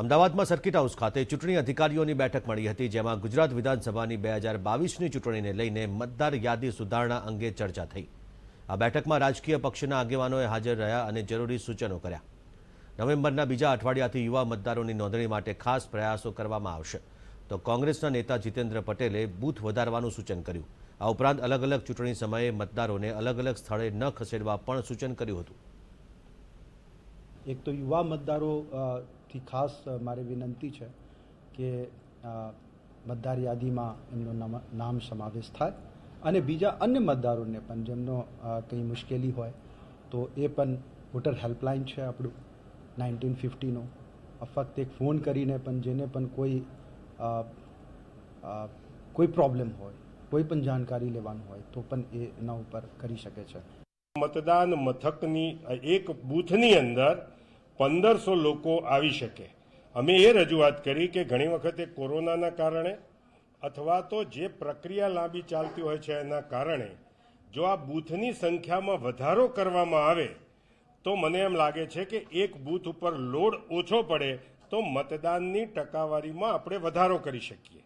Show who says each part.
Speaker 1: અમદાવાદમાં circuit house ખાતે ચૂંટણી અધિકારીઓની બેઠક મળી હતી જેમાં ગુજરાત વિધાનસભાની બે હજાર બાવીસની ચૂંટણીને લઈને મતદાર યાદી સુધારણા અંગે ચર્ચા થઈ આ બેઠકમાં રાજકીય પક્ષના આગેવાનોએ હાજર રહ્યા અને જરૂરી સૂચનો કર્યા નવેમ્બરના બીજા અઠવાડિયાથી યુવા મતદારોની નોંધણી માટે ખાસ પ્રયાસો કરવામાં આવશે તો કોંગ્રેસના નેતા જીતેન્દ્ર પટેલે બૂથ વધારવાનું સૂચન કર્યું આ ઉપરાંત અલગ અલગ ચૂંટણી સમયે મતદારોને અલગ અલગ સ્થળે ન ખસેડવા પણ સૂચન કર્યું હતું
Speaker 2: એક તો યુવા મતદારો થી ખાસ મારે વિનંતી છે કે મતદાર યાદીમાં એમનો નામ સમાવેશ થાય અને બીજા અન્ય મતદારોને પણ જેમનો કંઈ મુશ્કેલી હોય તો એ પણ વોટર હેલ્પલાઇન છે આપણું નાઇન્ટીન ફિફ્ટીનો ફક્ત એક ફોન કરીને પણ જેને પણ કોઈ કોઈ પ્રોબ્લેમ હોય કોઈ પણ જાણકારી લેવાનું હોય તો પણ એ એના ઉપર કરી શકે છે
Speaker 3: મતદાન મથકની એક બૂથની અંદર પંદરસો લોકો આવી શકે અમે એ રજૂઆત કરી કે ઘણી વખતે કોરોનાના કારણે અથવા તો જે પ્રક્રિયા લાંબી ચાલતી હોય છે એના કારણે જો આ બૂથની સંખ્યામાં વધારો કરવામાં આવે તો મને એમ લાગે છે કે એક બૂથ ઉપર લોડ ઓછો પડે તો મતદાનની ટકાવારીમાં આપણે વધારો કરી શકીએ